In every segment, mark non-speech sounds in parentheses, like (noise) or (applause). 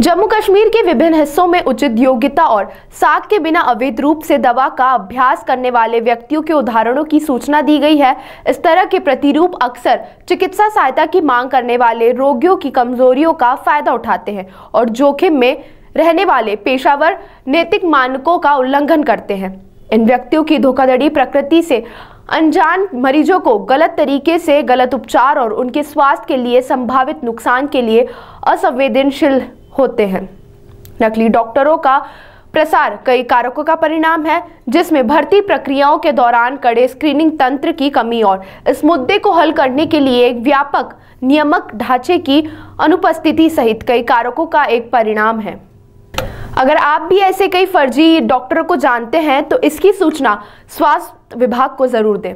जम्मू कश्मीर के विभिन्न हिस्सों में उचित योग्यता और साख के बिना अवैध रूप से दवा का अभ्यास करने वाले व्यक्तियों के उदाहरणों की सूचना दी गई है इस तरह के प्रतिरूप अक्सर चिकित्सा सहायता की मांग करने वाले रोगियों की कमजोरियों का फायदा उठाते हैं और जोखिम में रहने वाले पेशावर नैतिक मानकों का उल्लंघन करते हैं इन व्यक्तियों की धोखाधड़ी प्रकृति से अनजान मरीजों को गलत तरीके से गलत उपचार और उनके स्वास्थ्य के लिए संभावित नुकसान के लिए असंवेदनशील होते हैं नकली डॉक्टरों का प्रसार कई कारकों का परिणाम है जिसमें भर्ती प्रक्रियाओं के दौरान कड़े स्क्रीनिंग तंत्र की कमी और इस मुद्दे को हल करने के लिए एक व्यापक नियमक ढांचे की अनुपस्थिति सहित कई कारकों का एक परिणाम है अगर आप भी ऐसे कई फर्जी डॉक्टरों को जानते हैं तो इसकी सूचना स्वास्थ्य विभाग को ज़रूर दें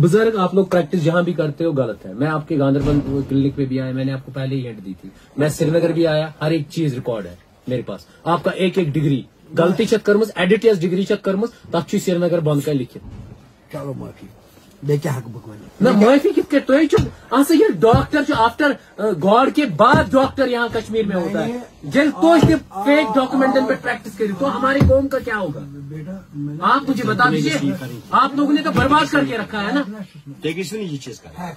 बुजुर्ग आप लोग प्रैक्टिस जहां भी करते हो गलत है मैं आपके गांधरबल क्लिनिक पे भी आया मैंने आपको पहले ही हेट दी थी मैं श्रीनगर भी आया हर एक चीज रिकॉर्ड है मेरे पास आपका एक एक डिग्री गलती चेक कर्मस एडिट डिग्री चक कर्मस तक श्रीनगर बंद का लिखित चलो माफी बेके हक बकवानी ना माफी कित के ये डॉक्टर जो आफ्टर गॉड के बाद डॉक्टर यहाँ कश्मीर में होता है जल तो इसने फेक डॉक्यूमेंटन पे प्रैक्टिस करी तो हमारे कौम का क्या होगा आप मुझे बता दीजिए तो आप लोगों ने तो बर्बाद करके रखा है ना किसी ये चीज का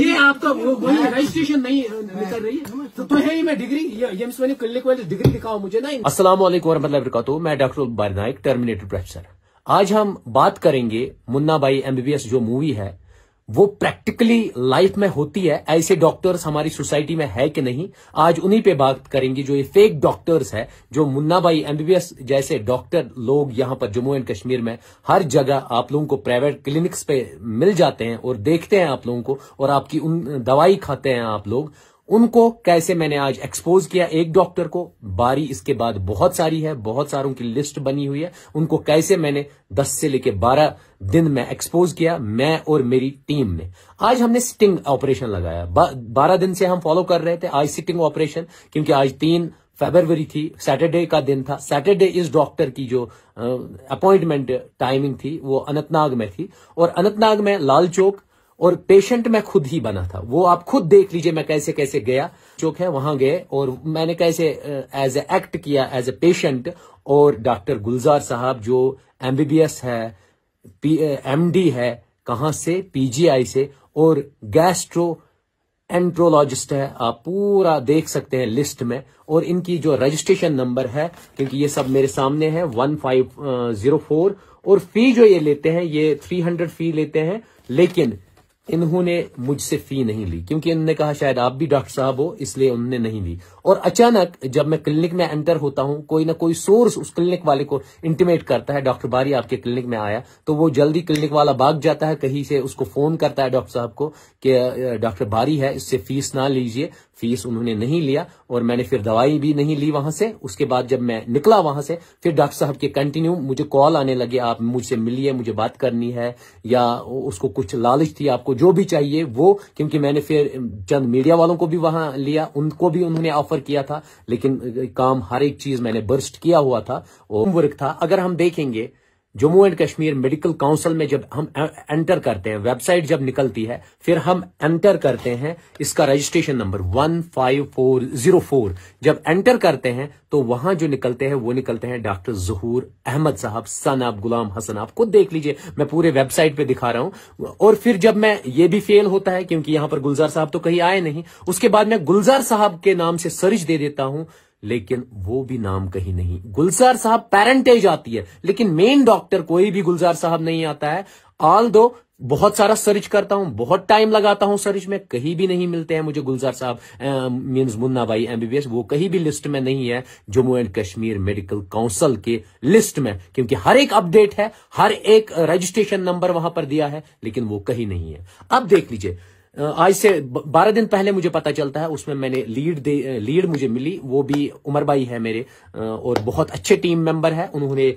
ये आपका वही रजिस्ट्रेशन नहीं निकल रही है तो, तो है मैं डिग्री ये, क्लिनिक वाली डिग्री दिखाओ मुझे ना असलम वरहमत मैं डॉक्टर उबार टर्मिनेटेड प्रोफेसर आज हम बात करेंगे मुन्ना भाई एमबीबीएस जो मूवी है वो प्रैक्टिकली लाइफ में होती है ऐसे डॉक्टर्स हमारी सोसाइटी में है कि नहीं आज उन्हीं पे बात करेंगे जो ये फेक डॉक्टर्स है जो मुन्ना भाई एमबीबीएस जैसे डॉक्टर लोग यहां पर जम्मू एंड कश्मीर में हर जगह आप लोगों को प्राइवेट क्लिनिक्स पे मिल जाते हैं और देखते हैं आप लोगों को और आपकी उन दवाई खाते हैं आप लोग उनको कैसे मैंने आज एक्सपोज किया एक डॉक्टर को बारी इसके बाद बहुत सारी है बहुत सारों की लिस्ट बनी हुई है उनको कैसे मैंने 10 से लेकर 12 दिन में एक्सपोज किया मैं और मेरी टीम ने आज हमने स्टिंग ऑपरेशन लगाया बा, 12 दिन से हम फॉलो कर रहे थे आज सिटिंग ऑपरेशन क्योंकि आज तीन फेबरवरी थी सैटरडे का दिन था सैटरडे इस डॉक्टर की जो अपॉइंटमेंट टाइमिंग थी वो अनंतनाग में थी और अनंतनाग में लाल चौक और पेशेंट मैं खुद ही बना था वो आप खुद देख लीजिए मैं कैसे कैसे गया चौक है वहां गए और मैंने कैसे एज ए एक्ट किया एज ए पेशेंट और डॉक्टर गुलजार साहब जो एमबीबीएस है एमडी है कहां से पीजीआई से और गैस्ट्रो एंट्रोलॉजिस्ट है आप पूरा देख सकते हैं लिस्ट में और इनकी जो रजिस्ट्रेशन नंबर है क्योंकि ये सब मेरे सामने है वन फाइव जीरो फोर और फी जो ये लेते हैं ये थ्री हंड्रेड फी लेते हैं लेकिन इन्होंने मुझसे फी नहीं ली क्योंकि इन्होंने कहा शायद आप भी डॉक्टर साहब हो इसलिए उन्होंने नहीं ली और अचानक जब मैं क्लिनिक में एंटर होता हूं कोई ना कोई सोर्स उस क्लिनिक वाले को इंटीमेट करता है डॉक्टर बारी आपके क्लिनिक में आया तो वो जल्दी क्लिनिक वाला भाग जाता है कहीं से उसको फोन करता है डॉक्टर साहब को कि डॉक्टर बारी है इससे फीस ना लीजिए फीस उन्होंने नहीं लिया और मैंने फिर दवाई भी नहीं ली वहां से उसके बाद जब मैं निकला वहां से फिर डॉक्टर साहब के कंटिन्यू मुझे कॉल आने लगे आप मुझसे मिलिए मुझे बात करनी है या उसको कुछ लालच थी आपको जो भी चाहिए वो क्योंकि मैंने फिर चंद मीडिया वालों को भी वहां लिया उनको भी उन्होंने ऑफर ऑफर किया था लेकिन काम हर एक चीज मैंने बर्स्ट किया हुआ था होमवर्क था अगर हम देखेंगे Jammu and Kashmir medical council में जब हम एंटर करते हैं वेबसाइट जब निकलती है फिर हम एंटर करते हैं इसका registration number one five four zero four जब एंटर करते हैं तो वहां जो निकलते हैं वो निकलते हैं डॉक्टर जहूर अहमद साहब सन आप गुलाम हसन आप खुद देख लीजिए मैं पूरे वेबसाइट पे दिखा रहा हूं और फिर जब मैं ये भी फेल होता है क्योंकि यहां पर गुलजार साहब तो कहीं आए नहीं उसके बाद मैं गुलजार साहब के नाम से सर्च दे देता हूं लेकिन वो भी नाम कहीं नहीं गुलजार साहब पेरेंटेज आती है लेकिन मेन डॉक्टर कोई भी गुलजार साहब नहीं आता है ऑल दो बहुत सारा सर्च करता हूं बहुत टाइम लगाता हूं सर्च में कहीं भी नहीं मिलते हैं मुझे गुलजार साहब मीन्स मुन्ना भाई एमबीबीएस वो कहीं भी लिस्ट में नहीं है Jammu and Kashmir medical council के लिस्ट में क्योंकि हर एक अपडेट है हर एक रजिस्ट्रेशन नंबर वहां पर दिया है लेकिन वो कहीं नहीं है अब देख लीजिए आज से बारह दिन पहले मुझे पता चलता है उसमें मैंने लीड दे लीड मुझे मिली वो भी उमर भाई है मेरे और बहुत अच्छे टीम मेंबर है उन्होंने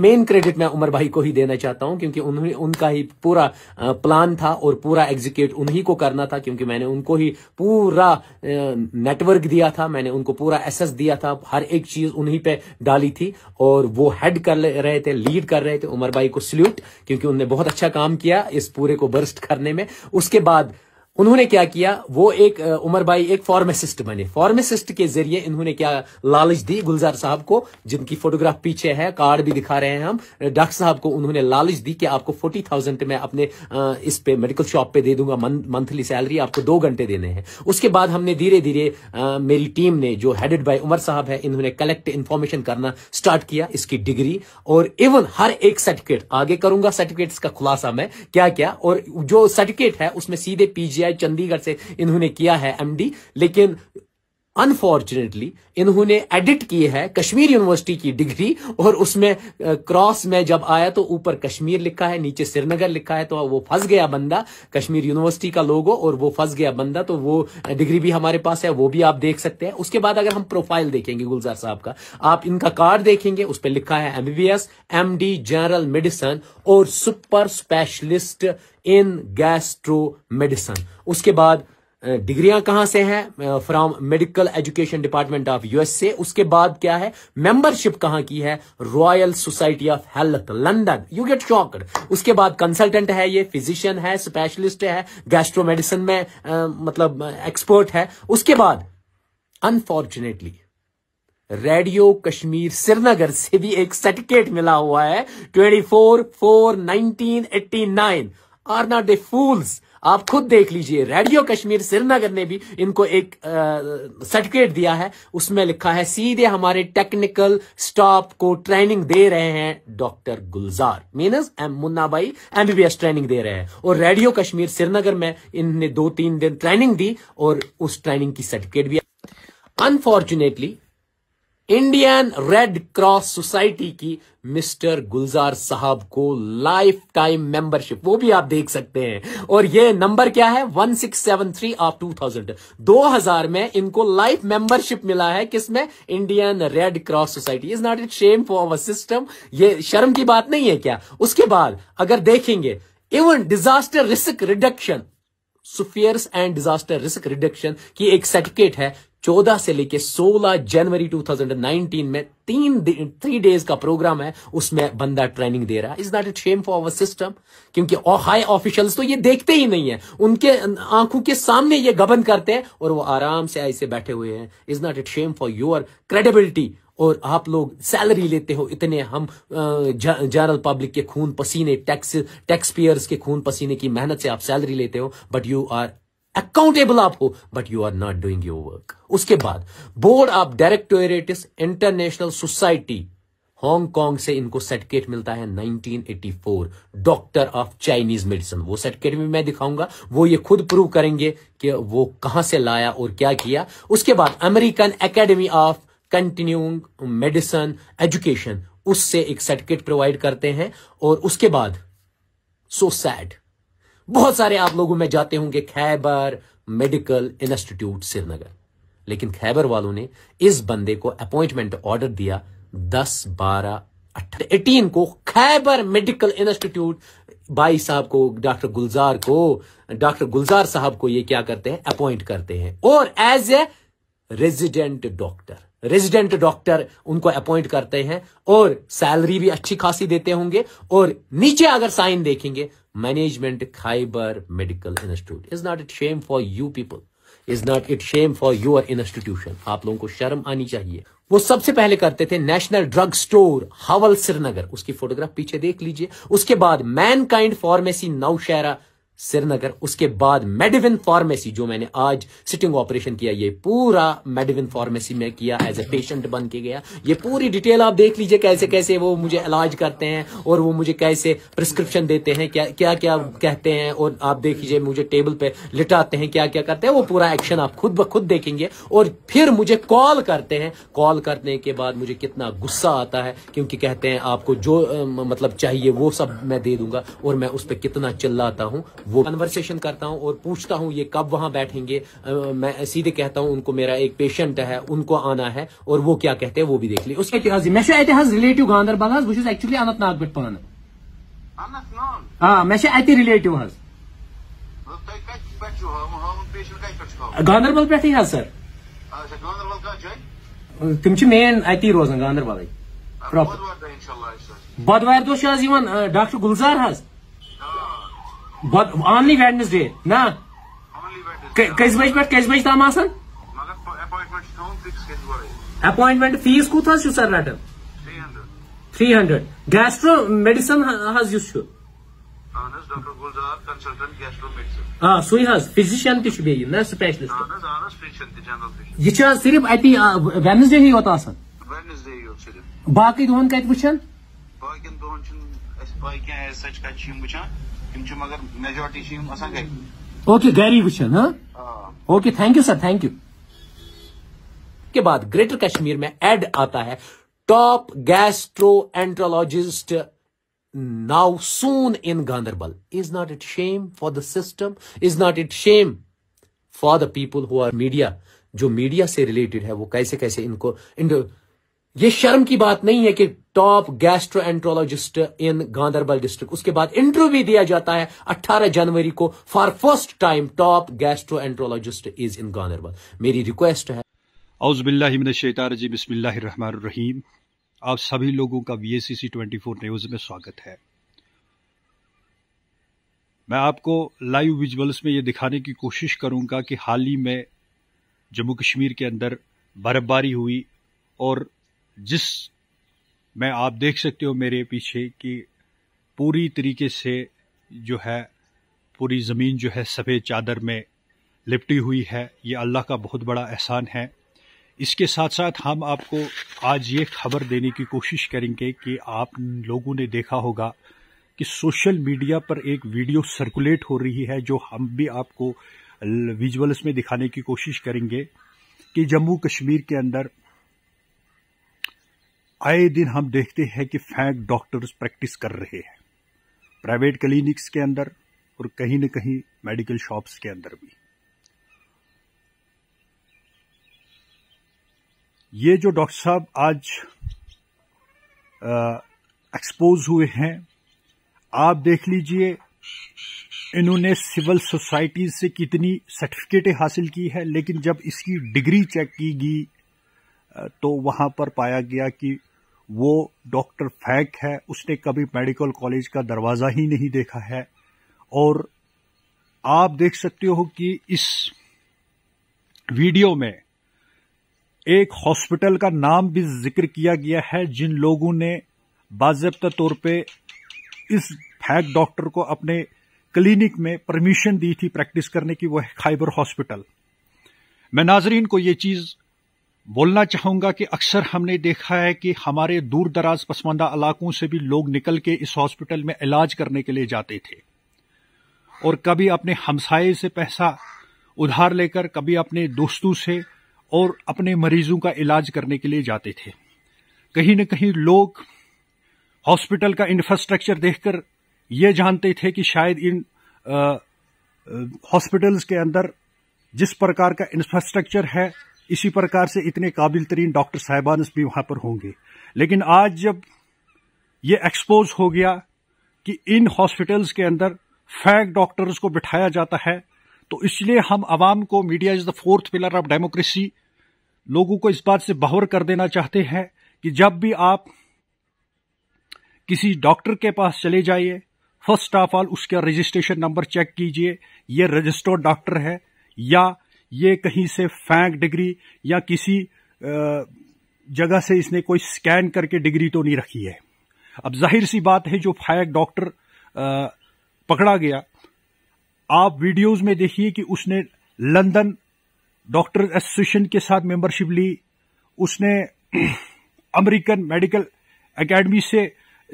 मेन क्रेडिट मैं उमर भाई को ही देना चाहता हूं क्योंकि उन्होंने उनका ही पूरा प्लान था और पूरा एग्जीक्यूट उन्हीं को करना था क्योंकि मैंने उनको ही पूरा नेटवर्क दिया था मैंने उनको पूरा एसेस दिया था हर एक चीज उन्हीं पर डाली थी और वो हेड कर रहे थे लीड कर रहे थे उमर भाई को सल्यूट क्योंकि उनने बहुत अच्छा काम किया इस पूरे को बर्स्ट करने में उसके बाद God उन्होंने क्या किया वो एक उमर भाई एक फार्मासिस्ट बने फार्मासिस्ट के जरिए इन्होंने क्या लालच दी गुलजार साहब को जिनकी फोटोग्राफ पीछे है कार्ड भी दिखा रहे हैं हम डॉक्टर साहब को उन्होंने लालच दी कि आपको फोर्टी थाउजेंड में अपने इस पे मेडिकल शॉप पे दे दूंगा मंथली सैलरी आपको दो घंटे देने हैं उसके बाद हमने धीरे धीरे मेरी टीम ने जो हेडेड बाय उमर साहब है इन्होंने कलेक्ट इन्फॉर्मेशन करना स्टार्ट किया इसकी डिग्री और इवन हर एक सर्टिफिकेट आगे करूंगा सर्टिफिकेट का खुलासा मैं क्या क्या और जो सर्टिफिकेट है उसमें सीधे पीजी आईजीआई चंडीगढ़ से इन्होंने किया है एमडी लेकिन अनफॉर्चुनेटली इन्होंने एडिट की है कश्मीर यूनिवर्सिटी की डिग्री और उसमें क्रॉस में जब आया तो ऊपर कश्मीर लिखा है नीचे श्रीनगर लिखा है तो वो फंस गया बंदा कश्मीर यूनिवर्सिटी का लोगो और वो फंस गया बंदा तो वो डिग्री भी हमारे पास है वो भी आप देख सकते हैं उसके बाद अगर हम प्रोफाइल देखेंगे गुलजार साहब का आप इनका कार्ड देखेंगे उस पर लिखा है एमबीबीएस एम जनरल मेडिसन और super specialist in gastro medicine उसके बाद डिग्रियां कहां से हैं from medical education department of USA उसके बाद क्या है मेंबरशिप कहां की है royal society of health London you get shocked उसके बाद कंसल्टेंट है ये फिजिशियन है स्पेशलिस्ट है गैस्ट्रो मेडिसिन में आ, मतलब एक्सपर्ट है उसके बाद अनफॉर्चुनेटली रेडियो कश्मीर श्रीनगर से भी एक सर्टिफिकेट मिला हुआ है twenty four four nineteen eighty nine are not दूल्स फूल्स आप खुद देख लीजिए रेडियो कश्मीर श्रीनगर ने भी इनको एक सर्टिफिकेट दिया है उसमें लिखा है सीधे हमारे टेक्निकल स्टाफ को ट्रेनिंग दे रहे हैं doctor Gulzar means M Munna Bhai MBBS training दे रहे हैं और रेडियो कश्मीर श्रीनगर में इनने दो तीन दिन ट्रेनिंग दी और उस ट्रेनिंग की सर्टिफिकेट भी unfortunately Indian red cross society की मिस्टर गुलजार साहब को लाइफ टाइम मेंबरशिप वो भी आप देख सकते हैं और ये नंबर क्या है 1673 ऑफ 2000 2000 में इनको लाइफ मेंबरशिप मिला है किसमें Indian red cross society is not it shame for our system ये शर्म की बात नहीं है क्या उसके बाद अगर देखेंगे इवन डिजास्टर रिस्क रिडक्शन सुफियर्स एंड डिजास्टर रिस्क रिडक्शन की एक सर्टिफिकेट है 14 से लेके 16 जनवरी 2019 में तीन थ्री डेज का प्रोग्राम है उसमें बंदा ट्रेनिंग दे रहा है is not it shame for our system क्योंकि हाई ऑफिशियल्स तो ये देखते ही नहीं है उनके आंखों के सामने ये गबन करते हैं और वो आराम से ऐसे बैठे हुए हैं is not it shame for your credibility और आप लोग सैलरी लेते हो इतने हम जनरल पब्लिक के खून पसीने टैक्स टैक्स पेयर्स के खून पसीने की मेहनत से आप सैलरी लेते हो बट यू आर अकाउंटेबल आप हो but you are not doing your work उसके बाद board of directorates international society Hong Kong से इनको सर्टिफिकेट मिलता है 1984 डॉक्टर ऑफ चाइनीज मेडिसिन वो सर्टिफिकेट भी मैं दिखाऊंगा वो ये खुद प्रूव करेंगे कि वो कहां से लाया और क्या किया उसके बाद American academy of continuing medicine education उससे एक सर्टिफिकेट प्रोवाइड करते हैं और उसके बाद सो so सैड बहुत सारे आप लोगों में जाते होंगे खैबर मेडिकल इंस्टीट्यूट श्रीनगर लेकिन खैबर वालों ने इस बंदे को अपॉइंटमेंट ऑर्डर दिया दस बारह एटीन को खैबर मेडिकल इंस्टीट्यूट बाई साहब को डॉक्टर गुलजार को डॉक्टर गुलजार साहब को ये क्या करते हैं अपॉइंट करते हैं और as a resident doctor resident doctor उनको अपॉइंट करते हैं और सैलरी भी अच्छी खासी देते होंगे और नीचे अगर साइन देखेंगे management Khyber medical institute is not it shame for you people is not it shame for your institution आप लोगों को शर्म आनी चाहिए वो सबसे पहले करते थे national drug store Hawal Srinagar उसकी फोटोग्राफ पीछे देख लीजिए उसके बाद मैनकाइंड फार्मेसी नौशहरा श्रीनगर उसके बाद मेडिविन फार्मेसी जो मैंने आज सिटिंग ऑपरेशन किया ये पूरा मेडिविन फार्मेसी में किया एज ए पेशेंट बन के गया ये पूरी डिटेल आप देख लीजिए कैसे कैसे वो मुझे इलाज करते हैं और वो मुझे कैसे प्रिस्क्रिप्शन देते हैं क्या क्या क्या कहते हैं और आप देख लीजिए मुझे टेबल पे लिटाते हैं क्या क्या करते हैं वो पूरा एक्शन आप खुद ब खुद देखेंगे और फिर मुझे कॉल करते हैं कॉल करने के बाद मुझे कितना गुस्सा आता है क्योंकि कहते हैं आपको जो मतलब चाहिए वो सब मैं दे दूंगा और मैं उस पर कितना चिल्लाता हूँ वो कन्वर्सेशन करता हूँ और पूछता हूँ ये कब वहां बैठेंगे आ, मैं सीधे कहता हूँ उनको मेरा एक पेशेंट है उनको आना है और वो क्या कहते हैं वो भी देख ली उसके relative Ganderbal actually Anantnag पे पान मैं रिलेटिव तो गांधरबल पे हाँ, सर तुम मेन अति रोजान गांधरबल प्रॉपर बुधवार दह डॉक्टर गुलजार हाँ। ओन्ली वेडनेसडे ना कस बजे पे कस बज तम अपॉइंटमेंट फीस कूत सर रटान थ्री हंड्रेड गैस्ट्रो मेडिसन हज सुई फिजिशियन तह स्पेशलिस्ट यह सिर्फ अति वेनसडे ही योत बाकी दोहन कत वन ओके गैरी विशन हाँ okay thank you sir thank you के बाद ग्रेटर कश्मीर में एड आता है top gastroenterologist now soon in Ganderbal is not it shame for the system is not it shame for the people who are media जो media से related है वो कैसे कैसे इनको इन ये शर्म की बात नहीं है कि top gastroenterologist in Ganderbal district उसके बाद इंटरव्यू भी दिया जाता है 18 जनवरी को for first time top gastroenterologist is in Ganderbal मेरी रिक्वेस्ट है औजबिल्लाजी बसमीम आप सभी लोगों का V S C twenty four news में स्वागत है मैं आपको लाइव विजुअल्स में यह दिखाने की कोशिश करूंगा कि हाल ही में जम्मू कश्मीर के अंदर बर्फबारी हुई और जिस मैं आप देख सकते हो मेरे पीछे कि पूरी तरीके से जो है पूरी ज़मीन जो है सफ़ेद चादर में लिपटी हुई है ये अल्लाह का बहुत बड़ा एहसान है इसके साथ साथ हम आपको आज ये खबर देने की कोशिश करेंगे कि आप लोगों ने देखा होगा कि सोशल मीडिया पर एक वीडियो सर्कुलेट हो रही है जो हम भी आपको विजुअल्स में दिखाने की कोशिश करेंगे कि जम्मू कश्मीर के अंदर आए दिन हम देखते हैं कि फैक डॉक्टर्स प्रैक्टिस कर रहे हैं प्राइवेट क्लिनिक्स के अंदर और कहीं न कहीं मेडिकल शॉप्स के अंदर भी ये जो डॉक्टर साहब आज एक्सपोज हुए हैं आप देख लीजिए इन्होंने सिविल सोसाइटी से कितनी सर्टिफिकेटें हासिल की है लेकिन जब इसकी डिग्री चेक की गई तो वहां पर पाया गया कि वो डॉक्टर फैक है उसने कभी मेडिकल कॉलेज का दरवाज़ा ही नहीं देखा है और आप देख सकते हो कि इस वीडियो में एक हॉस्पिटल का नाम भी जिक्र किया गया है जिन लोगों ने बाजबता तौर पे इस फैक डॉक्टर को अपने क्लिनिक में परमिशन दी थी प्रैक्टिस करने की वह खाइबर हॉस्पिटल मैं नाजरीन को यह चीज़ बोलना चाहूंगा कि अक्सर हमने देखा है कि हमारे दूर दराज पसमानदा इलाकों से भी लोग निकल के इस हॉस्पिटल में इलाज करने के लिए जाते थे और कभी अपने हमसाये से पैसा उधार लेकर कभी अपने दोस्तों से और अपने मरीजों का इलाज करने के लिए जाते थे कहीं न कहीं लोग हॉस्पिटल का इंफ्रास्ट्रक्चर देखकर ये जानते थे कि शायद इन हॉस्पिटल्स के अंदर जिस प्रकार का इंफ्रास्ट्रक्चर है इसी प्रकार से इतने काबिल तरीन डॉक्टर साहिबानस भी वहां पर होंगे लेकिन आज जब ये एक्सपोज हो गया कि इन हॉस्पिटल्स के अंदर फैक डॉक्टर्स को बिठाया जाता है तो इसलिए हम आवाम को media is the fourth pillar of democracy लोगों को इस बात से बाहर कर देना चाहते हैं कि जब भी आप किसी डॉक्टर के पास चले जाइए फर्स्ट ऑफ ऑल उसका रजिस्ट्रेशन नंबर चेक कीजिए यह रजिस्टर्ड डॉक्टर है या ये कहीं से फैंक डिग्री या किसी जगह से इसने कोई स्कैन करके डिग्री तो नहीं रखी है अब जाहिर सी बात है जो फैक डॉक्टर पकड़ा गया आप वीडियोस में देखिए कि उसने लंदन डॉक्टर एसोसिएशन के साथ मेंबरशिप ली उसने (clears throat) अमेरिकन मेडिकल एकेडमी से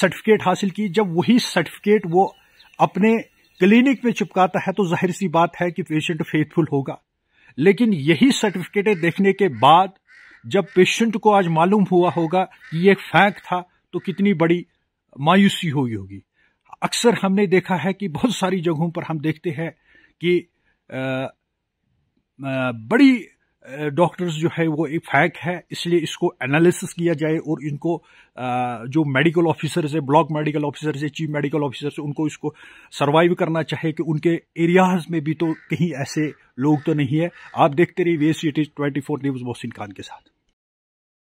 सर्टिफिकेट हासिल की जब वही सर्टिफिकेट वो अपने क्लिनिक में चिपकाता है तो जाहिर सी बात है कि पेशेंट फेथफुल होगा लेकिन यही सर्टिफिकेटें देखने के बाद जब पेशेंट को आज मालूम हुआ होगा कि ये फैंक था तो कितनी बड़ी मायूसी हुई होगी अक्सर हमने देखा है कि बहुत सारी जगहों पर हम देखते हैं कि आ, आ, बड़ी डॉक्टर्स जो है वो एक फैक है इसलिए इसको एनालिसिस किया जाए और इनको जो मेडिकल ऑफिसर्स है ब्लॉक मेडिकल ऑफिसर्स है चीफ मेडिकल ऑफिसर्स उनको इसको सर्वाइव करना चाहिए कि उनके एरियाज में भी तो कहीं ऐसे लोग तो नहीं है आप देखते रहिए V C twenty four news Mohsin Khan के साथ